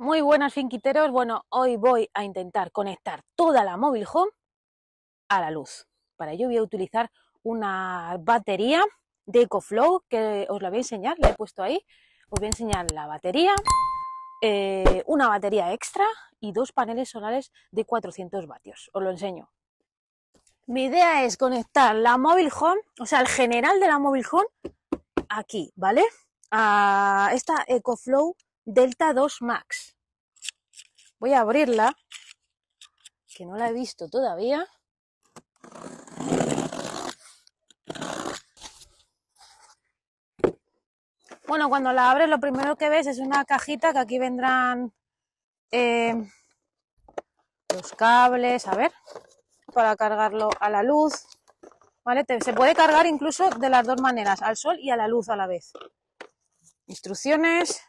Muy buenas finquiteros, bueno, hoy voy a intentar conectar toda la móvil home a la luz. Para ello voy a utilizar una batería de EcoFlow que os la voy a enseñar, la he puesto ahí. Os voy a enseñar la batería, eh, una batería extra y dos paneles solares de 400 vatios. Os lo enseño. Mi idea es conectar la móvil home, o sea, el general de la móvil home aquí, ¿vale? A esta EcoFlow Delta 2 Max. Voy a abrirla, que no la he visto todavía. Bueno, cuando la abres lo primero que ves es una cajita que aquí vendrán eh, los cables, a ver, para cargarlo a la luz. se puede cargar incluso de las dos maneras, al sol y a la luz a la vez. Instrucciones,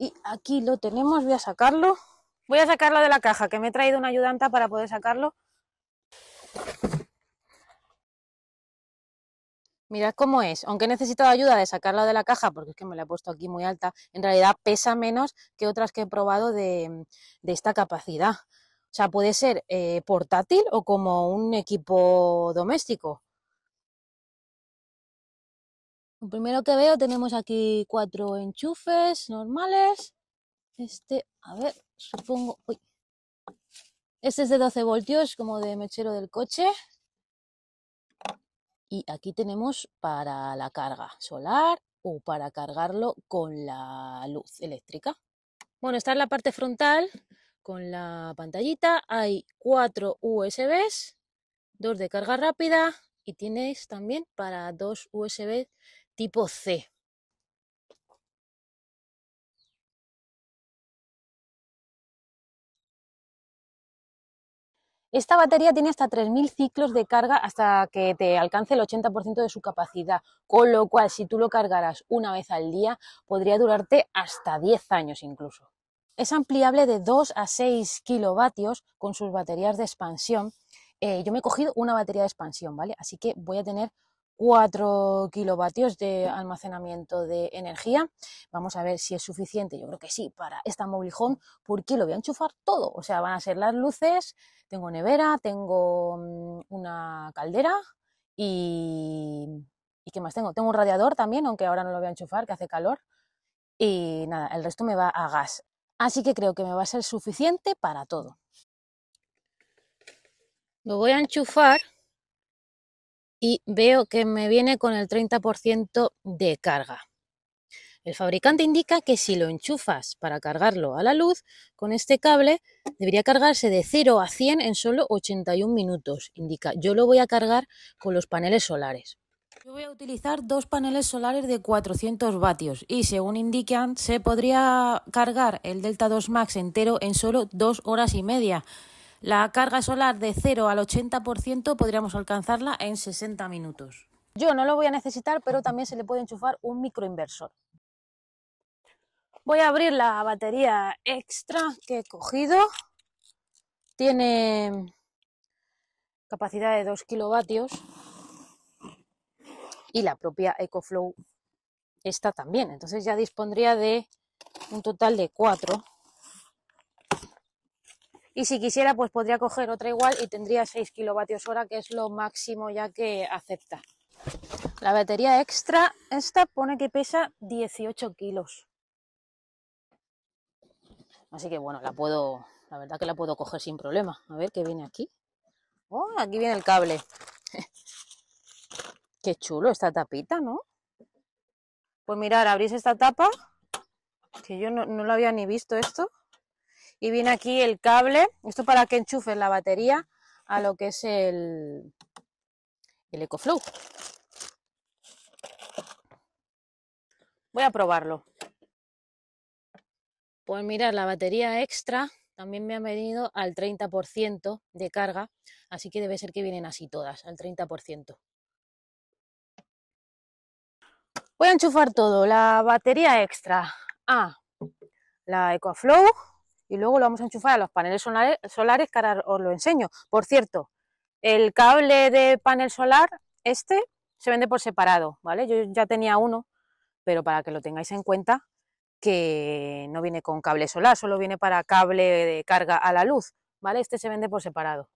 y aquí lo tenemos, voy a sacarlo. Voy a sacarlo de la caja, que me he traído una ayudanta para poder sacarlo. Mirad cómo es, aunque he necesitado ayuda de sacarlo de la caja, porque es que me la he puesto aquí muy alta, en realidad pesa menos que otras que he probado de, esta capacidad. O sea, puede ser eh, portátil o como un equipo doméstico. Lo primero que veo tenemos aquí cuatro enchufes normales. Este, a ver, supongo... Este es de 12 voltios, como de mechero del coche. Y aquí tenemos para la carga solar o para cargarlo con la luz eléctrica. Bueno, esta es la parte frontal con la pantallita. Hay cuatro USBs, dos de carga rápida y tienes también para dos USBs tipo C. Esta batería tiene hasta 3.000 ciclos de carga hasta que te alcance el 80% de su capacidad, con lo cual si tú lo cargaras una vez al día podría durarte hasta 10 años incluso. Es ampliable de 2 a 6 kilovatios con sus baterías de expansión. Eh, yo me he cogido una batería de expansión, ¿vale? Así que voy a tener 4 kilovatios de almacenamiento de energía. Vamos a ver si es suficiente. Yo creo que sí, para esta móvil porque lo voy a enchufar todo. O sea, van a ser las luces, tengo nevera, tengo mm, una caldera y... ¿Y qué más tengo? Tengo un radiador también, aunque ahora no lo voy a enchufar, que hace calor. Y nada, el resto me va a gas. Así que creo que me va a ser suficiente para todo. Lo voy a enchufar y veo que me viene con el 30% de carga. El fabricante indica que si lo enchufas para cargarlo a la luz, con este cable debería cargarse de 0 a 100 en solo 81 minutos, indica. Yo lo voy a cargar con los paneles solares. Yo voy a utilizar dos paneles solares de 400 vatios y según indican se podría cargar el Delta 2 Max entero en solo dos horas y media. La carga solar de 0 al 80% podríamos alcanzarla en 60 minutos. Yo no lo voy a necesitar, pero también se le puede enchufar un microinversor. Voy a abrir la batería extra que he cogido. Tiene capacidad de 2 kilovatios y la propia EcoFlow está también. Entonces ya dispondría de un total de 4 y si quisiera pues podría coger otra igual y tendría 6 kilovatios hora que es lo máximo ya que acepta la batería extra esta pone que pesa 18 kilos así que bueno la puedo la verdad que la puedo coger sin problema a ver qué viene aquí oh aquí viene el cable qué chulo esta tapita no pues mirar abrís esta tapa que yo no, no lo había ni visto esto y viene aquí el cable, esto para que enchufes la batería a lo que es el, el EcoFlow. Voy a probarlo. Pues mirad, la batería extra también me ha venido al 30% de carga, así que debe ser que vienen así todas, al 30%. Voy a enchufar todo, la batería extra a ah, la EcoFlow, y luego lo vamos a enchufar a los paneles solares, que ahora os lo enseño. Por cierto, el cable de panel solar, este, se vende por separado, ¿vale? Yo ya tenía uno, pero para que lo tengáis en cuenta, que no viene con cable solar, solo viene para cable de carga a la luz, ¿vale? Este se vende por separado.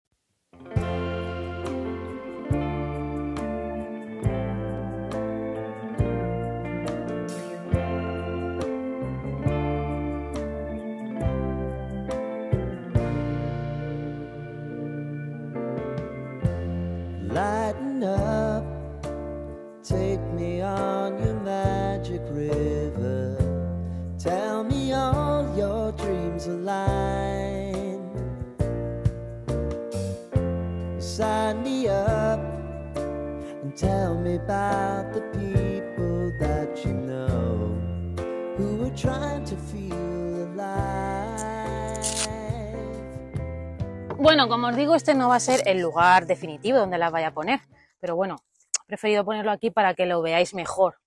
como os digo, este no va a ser el lugar definitivo donde las vaya a poner, pero bueno, he preferido ponerlo aquí para que lo veáis mejor,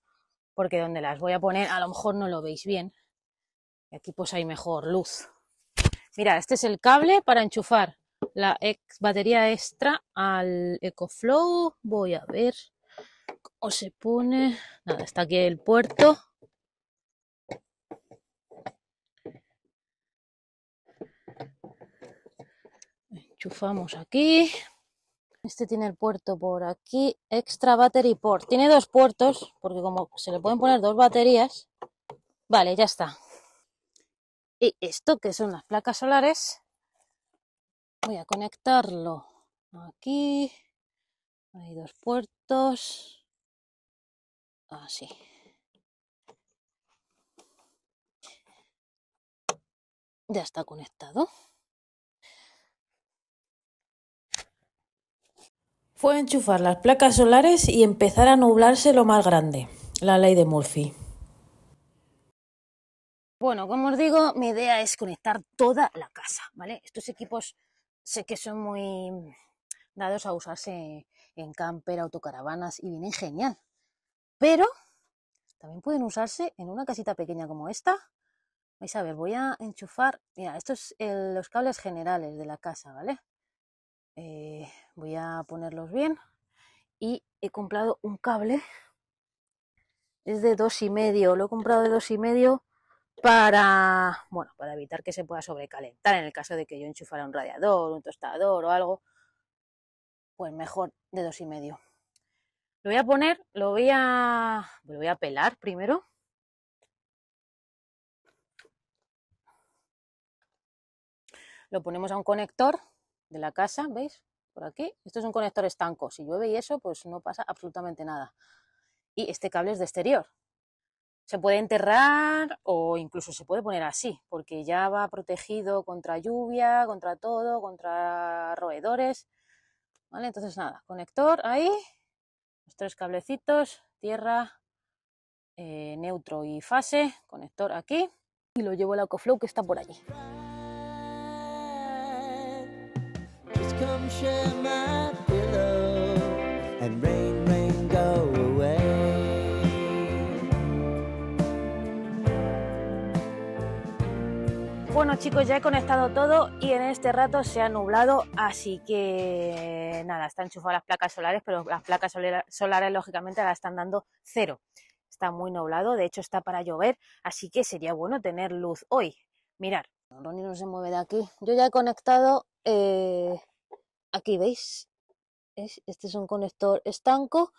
porque donde las voy a poner a lo mejor no lo veis bien. Y aquí pues hay mejor luz. Mira, este es el cable para enchufar la ex batería extra al EcoFlow. Voy a ver cómo se pone. Nada, está aquí el puerto. enchufamos aquí. Este tiene el puerto por aquí, extra battery port. Tiene dos puertos, porque como se le pueden poner dos baterías, vale, ya está. Y esto que son las placas solares, voy a conectarlo aquí. Hay dos puertos. Así. Ya está conectado. fue enchufar las placas solares y empezar a nublarse lo más grande, la ley de Murphy. Bueno, como os digo, mi idea es conectar toda la casa, ¿vale? Estos equipos sé que son muy dados a usarse en camper, autocaravanas y vienen genial. Pero también pueden usarse en una casita pequeña como esta. Vais a ver, voy a enchufar, mira, estos son los cables generales de la casa, ¿vale? Eh, voy a ponerlos bien y he comprado un cable es de dos y medio lo he comprado de dos y medio para bueno para evitar que se pueda sobrecalentar en el caso de que yo enchufara un radiador un tostador o algo pues mejor de dos y medio lo voy a poner lo voy a lo voy a pelar primero lo ponemos a un conector de la casa, ¿veis? Por aquí. Esto es un conector estanco. Si llueve y eso, pues no pasa absolutamente nada. Y este cable es de exterior. Se puede enterrar o incluso se puede poner así, porque ya va protegido contra lluvia, contra todo, contra roedores. ¿Vale? Entonces nada, conector ahí, los tres cablecitos, tierra, eh, neutro y fase, conector aquí y lo llevo al EcoFlow que está por allí. Bueno chicos, ya he conectado todo y en este rato se ha nublado, así que nada, están enchufadas las placas solares, pero las placas solares lógicamente las están dando cero. Está muy nublado, de hecho está para llover, así que sería bueno tener luz hoy. Mirar, Ronnie no se mueve de aquí. Yo ya he conectado eh, aquí veis, este es un conector estanco,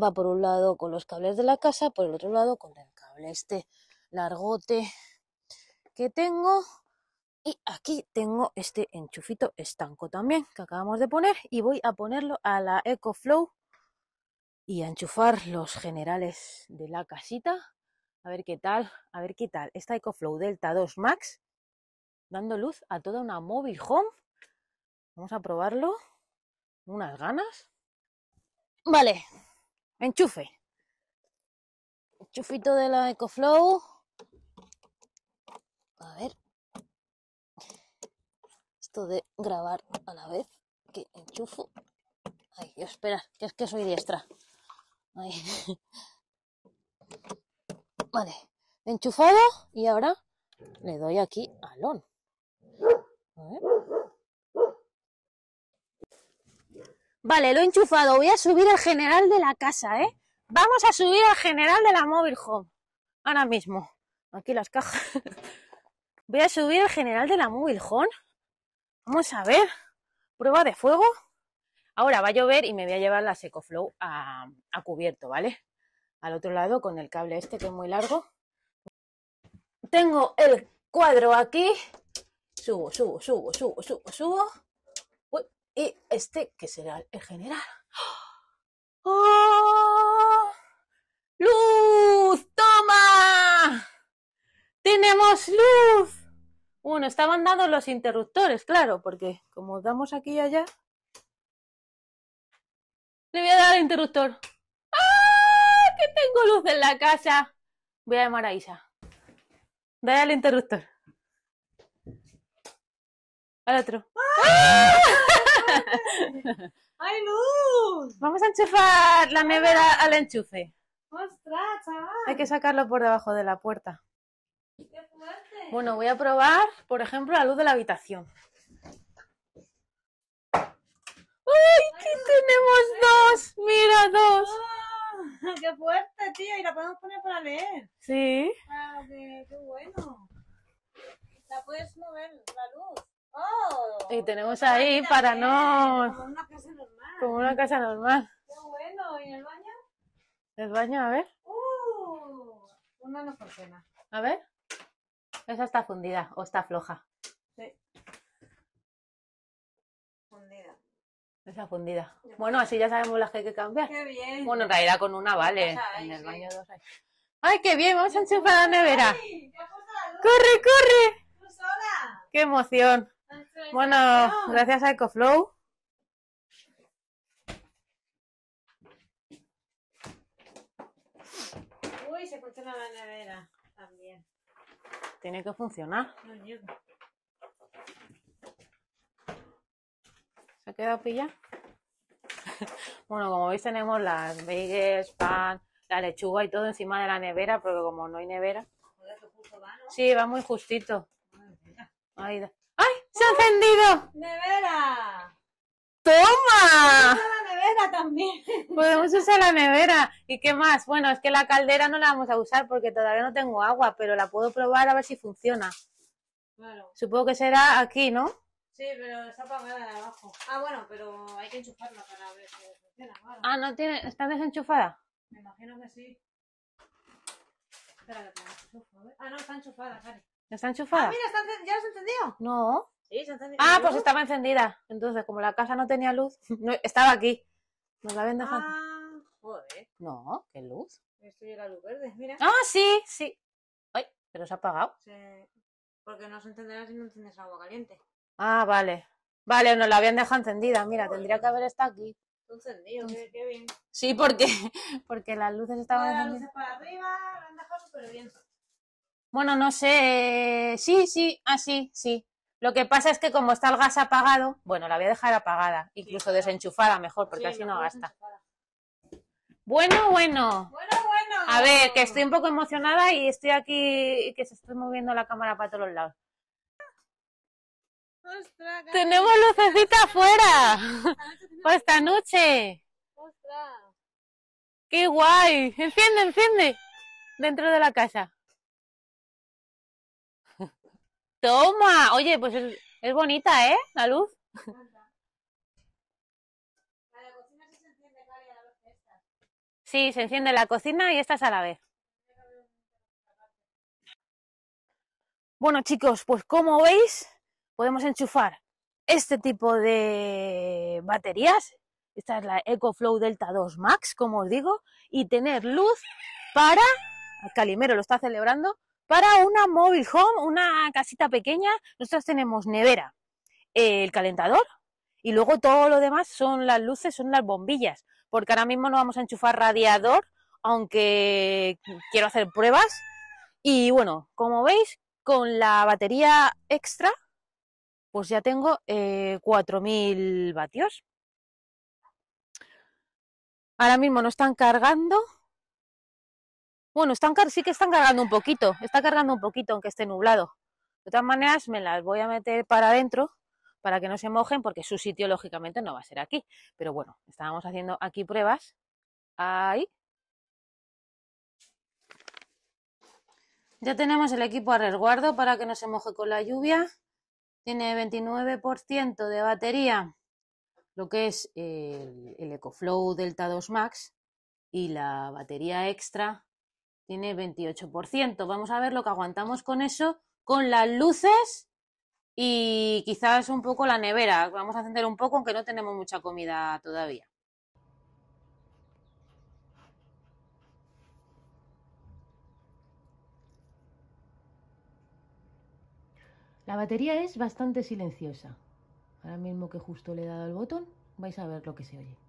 va por un lado con los cables de la casa, por el otro lado con el cable este largote que tengo. Y aquí tengo este enchufito estanco también que acabamos de poner y voy a ponerlo a la EcoFlow y a enchufar los generales de la casita. A ver qué tal, a ver qué tal. Esta EcoFlow Delta 2 Max dando luz a toda una móvil home Vamos a probarlo. Unas ganas. Vale. Enchufe. Enchufito de la EcoFlow. A ver. Esto de grabar a la vez. Que enchufo. Ay, Dios, espera, que es que soy diestra. Vale. Enchufado. Y ahora le doy aquí al on. A ver. Vale, lo he enchufado. Voy a subir al general de la casa, ¿eh? Vamos a subir al general de la móvil home. Ahora mismo. Aquí las cajas. Voy a subir al general de la móvil home. Vamos a ver. Prueba de fuego. Ahora va a llover y me voy a llevar la Secoflow a, a cubierto, ¿vale? Al otro lado con el cable este que es muy largo. Tengo el cuadro aquí. Subo, subo, subo, subo, subo, subo y este que será el general. ¡Oh! ¡Luz! ¡Toma! ¡Tenemos luz! Bueno, estaban dando los interruptores, claro, porque como damos aquí y allá, le voy a dar al interruptor. ¡Ah! ¡Que tengo luz en la casa! Voy a llamar a Isa. Dale al interruptor. Al otro. ¡Ah! ¡Ay, luz! Vamos a enchufar la nevera al enchufe. ¡Ostras, chaval! Hay que sacarlo por debajo de la puerta. ¡Qué fuerte! Bueno, voy a probar, por ejemplo, la luz de la habitación. ¡Ay, aquí tenemos dos! ¡Mira, dos! ¡Ah! ¡Qué fuerte, tío! Y la podemos poner para leer. Sí. qué bueno. La puedes mover, la luz. Oh, y tenemos ahí para no... Como una casa normal. Como una casa normal. Qué bueno. ¿Y el baño? El baño, a ver. Uh, una no funciona. A ver. Esa está fundida o está floja. Sí. Fundida. Esa fundida. Bueno, así ya sabemos las que hay que cambiar. Qué bien. Bueno, en realidad con una vale. en el dos hay. ¡Ay, qué bien! Vamos a enchufar la nevera. corre! corre ¡Qué emoción! Bueno, gracias a EcoFlow. Uy, se funciona la nevera también. Tiene que funcionar. ¿Se ha quedado pilla? bueno, como veis tenemos las bagels, pan, la lechuga y todo encima de la nevera, porque como no hay nevera. Sí, va muy justito. Ahí da. ¡Se encendido! ¡Nevera! ¡Toma! Podemos usar la nevera también. Podemos usar la nevera. ¿Y qué más? Bueno, es que la caldera no la vamos a usar porque todavía no tengo agua, pero la puedo probar a ver si funciona. Claro. Supongo que será aquí, ¿no? Sí, pero está apagada de abajo. Ah, bueno, pero hay que enchufarla para ver si funciona. Ah, ¿no tiene? ¿Está desenchufada? Me imagino que sí. Espera que Ah, no, está enchufada, ¿Está enchufada? Ah, mira, ¿ya los he encendido? No. Ah, pues estaba encendida. Entonces, como la casa no tenía luz, no, estaba aquí. Nos la habían dejado. Ah, joder. No, qué luz. Esto ya luz verde, mira. Ah, sí, sí. Ay, pero se ha apagado. Sí, porque no se encenderá si no enciendes agua caliente. Ah, vale. Vale, nos la habían dejado encendida. Mira, tendría que haber estado aquí. Encendido, qué, bien. Sí, porque, porque las luces estaban. Las luces para arriba, lo han bien. Bueno, no sé. Sí, sí, ah, sí, sí. Lo que pasa es que como está el gas apagado, bueno, la voy a dejar apagada, incluso desenchufada mejor, porque así no gasta. Bueno, bueno. Bueno, bueno. A ver, que estoy un poco emocionada y estoy aquí y que se estoy moviendo la cámara para todos lados. Ostras, Tenemos lucecita afuera. Pues esta noche. Qué guay. Enciende, enciende. Dentro de la casa. Toma, oye, pues es, bonita, ¿eh? La luz. Sí, se enciende la cocina y estas a la vez. Bueno chicos, pues como veis podemos enchufar este tipo de baterías. Esta es la EcoFlow Delta 2 Max, como os digo, y tener luz para, Calimero lo está celebrando, para una móvil home, una casita pequeña, nosotros tenemos nevera, el calentador y luego todo lo demás son las luces, son las bombillas, porque ahora mismo no vamos a enchufar radiador, aunque quiero hacer pruebas. Y bueno, como veis, con la batería extra, pues ya tengo 4.000 eh, vatios. Ahora mismo no están cargando, bueno, sí que están cargando un poquito, está cargando un poquito aunque esté nublado. De todas maneras, me las voy a meter para adentro para que no se mojen, porque su sitio lógicamente no va a ser aquí. Pero bueno, estábamos haciendo aquí pruebas. Ahí. Ya tenemos el equipo a resguardo para que no se moje con la lluvia. Tiene 29% de batería, lo que es el, el EcoFlow Delta 2 Max, y la batería extra tiene 28%. Vamos a ver lo que aguantamos con eso, con las luces y quizás un poco la nevera. Vamos a encender un poco, aunque no tenemos mucha comida todavía. La batería es bastante silenciosa. Ahora mismo que justo le he dado al botón, vais a ver lo que se oye.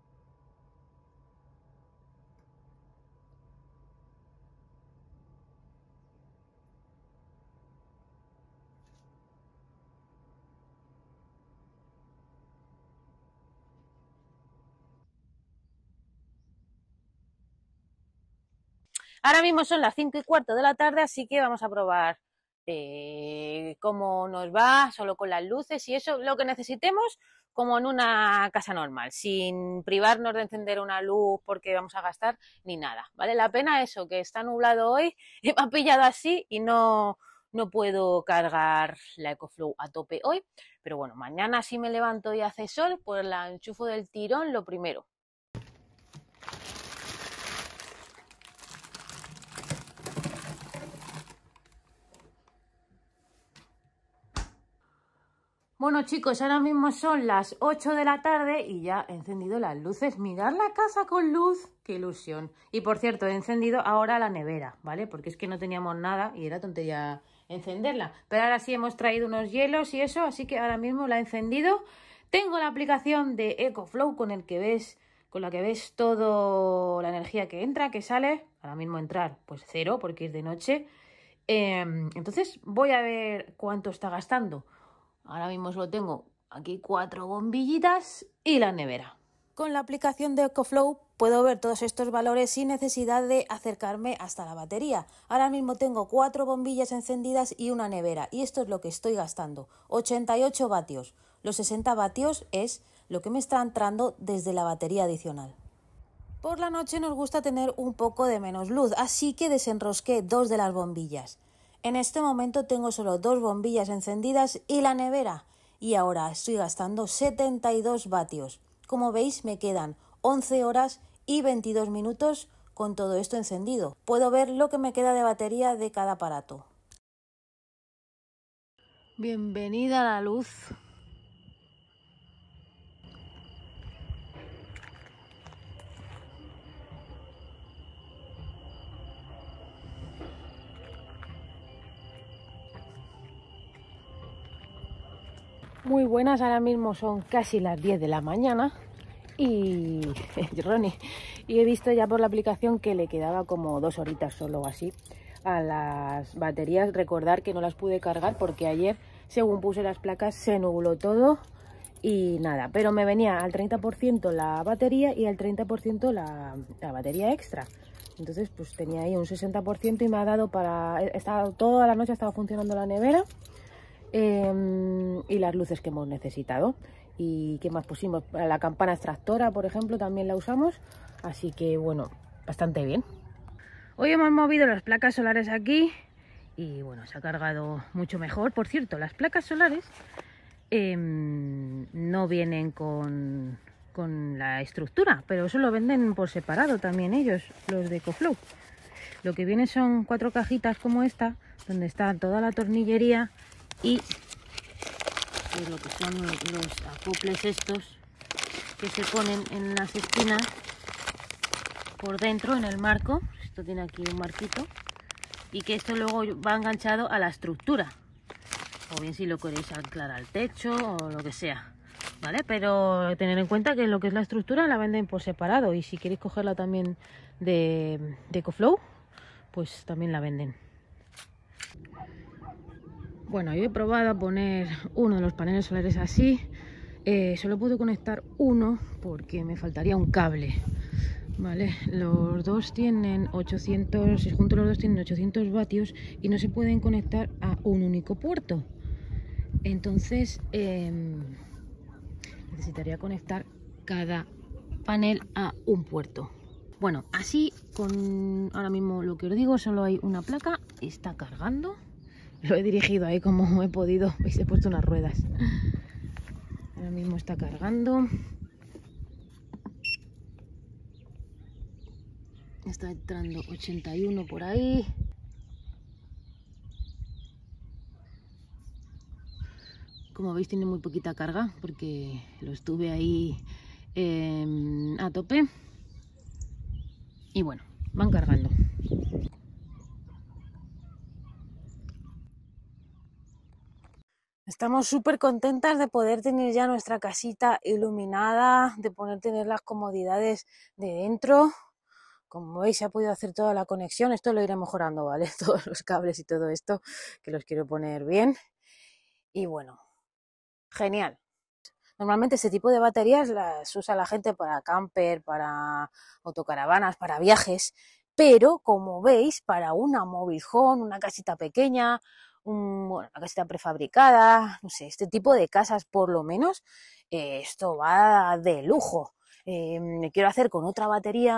Ahora mismo son las 5 y cuarto de la tarde, así que vamos a probar eh, cómo nos va, solo con las luces y eso, lo que necesitemos como en una casa normal, sin privarnos de encender una luz porque vamos a gastar ni nada. ¿Vale la pena eso? Que está nublado hoy, me ha pillado así y no, no puedo cargar la EcoFlow a tope hoy, pero bueno, mañana si me levanto y hace sol, pues la enchufo del tirón lo primero. Bueno, chicos, ahora mismo son las 8 de la tarde y ya he encendido las luces. Mirar la casa con luz, qué ilusión. Y por cierto, he encendido ahora la nevera, ¿vale? Porque es que no teníamos nada y era tontería encenderla. Pero ahora sí hemos traído unos hielos y eso, así que ahora mismo la he encendido. Tengo la aplicación de EcoFlow con el que ves con la que ves toda la energía que entra, que sale. Ahora mismo entrar, pues cero, porque es de noche. Em, entonces voy a ver cuánto está gastando. Ahora mismo solo tengo aquí cuatro bombillitas y la nevera. Con la aplicación de EcoFlow puedo ver todos estos valores sin necesidad de acercarme hasta la batería. Ahora mismo tengo cuatro bombillas encendidas y una nevera y esto es lo que estoy gastando, 88 vatios. Los 60 vatios es lo que me está entrando desde la batería adicional. Por la noche nos gusta tener un poco de menos luz, así que desenrosqué dos de las bombillas. En este momento tengo solo dos bombillas encendidas y la nevera. Y ahora estoy gastando 72 vatios. Como veis me quedan 11 horas y 22 minutos con todo esto encendido. Puedo ver lo que me queda de batería de cada aparato. Bienvenida a la luz. muy buenas. Ahora mismo son casi las 10 de la mañana. Y Ronnie, y he visto ya por la aplicación que le quedaba como dos horitas solo así a las baterías. Recordar que no las pude cargar porque ayer, según puse las placas, se nubló todo y nada. Pero me venía al 30% la batería y al 30% la, batería extra. Entonces, pues tenía ahí un 60% y me ha dado para... toda la noche, estaba funcionando la nevera. Em, y las luces que hemos necesitado. ¿Y que más pusimos? La campana extractora, por ejemplo, también la usamos. Así que, bueno, bastante bien. Hoy hemos movido las placas solares aquí y, bueno, se ha cargado mucho mejor. Por cierto, las placas solares em, no vienen con, la estructura, pero eso lo venden por separado también ellos, los de EcoFlow Lo que viene son cuatro cajitas como esta, donde está toda la tornillería y lo que son los acoples estos que se ponen en las esquinas por dentro en el marco esto tiene aquí un marquito y que esto luego va enganchado a la estructura o bien si lo queréis anclar al techo o lo que sea ¿vale? Pero tener en cuenta que lo que es la estructura la venden por separado y si queréis cogerla también de Ecoflow, pues también la venden. Bueno, yo he probado a poner uno de los paneles solares así. Eh, solo puedo conectar uno porque me faltaría un cable. Vale, los dos tienen 800, si junto los dos tienen 800 vatios y no se pueden conectar a un único puerto. Entonces em, necesitaría conectar cada panel a un puerto. Bueno, así con ahora mismo lo que os digo, solo hay una placa, está cargando. Lo he dirigido ahí como he podido. Veis, he puesto unas ruedas. Ahora mismo está cargando. Está entrando 81 por ahí. Como veis tiene muy poquita carga porque lo estuve ahí em, a tope. Y bueno, van cargando. Estamos súper contentas de poder tener ya nuestra casita iluminada, de poder tener las comodidades de dentro. Como veis, se ha podido hacer toda la conexión. Esto lo iré mejorando, ¿vale? Todos los cables y todo esto, que los quiero poner bien. Y bueno, genial. Normalmente este tipo de baterías las usa la gente para camper, para autocaravanas, para viajes, pero como veis, para una móvil una casita pequeña, bueno, una casita prefabricada, no sé, este tipo de casas por lo menos, eh, esto va de lujo. Eh, me quiero hacer con otra batería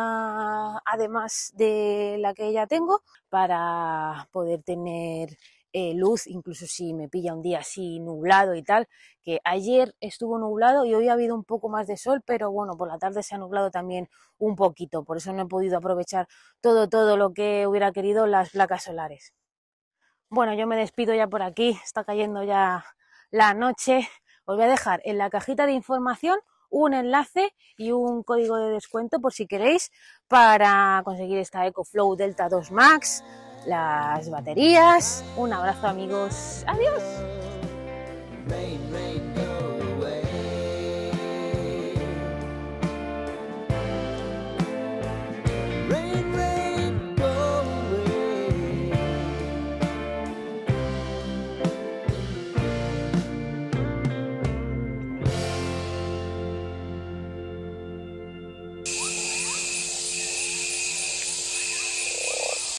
además de la que ya tengo para poder tener eh, luz, incluso si me pilla un día así nublado y tal, que ayer estuvo nublado y hoy ha habido un poco más de sol, pero bueno, por la tarde se ha nublado también un poquito, por eso no he podido aprovechar todo, todo lo que hubiera querido las placas solares. Bueno, yo me despido ya por aquí, está cayendo ya la noche. Os voy a dejar en la cajita de información un enlace y un código de descuento por si queréis para conseguir esta EcoFlow Delta 2 Max, las baterías. Un abrazo amigos, adiós.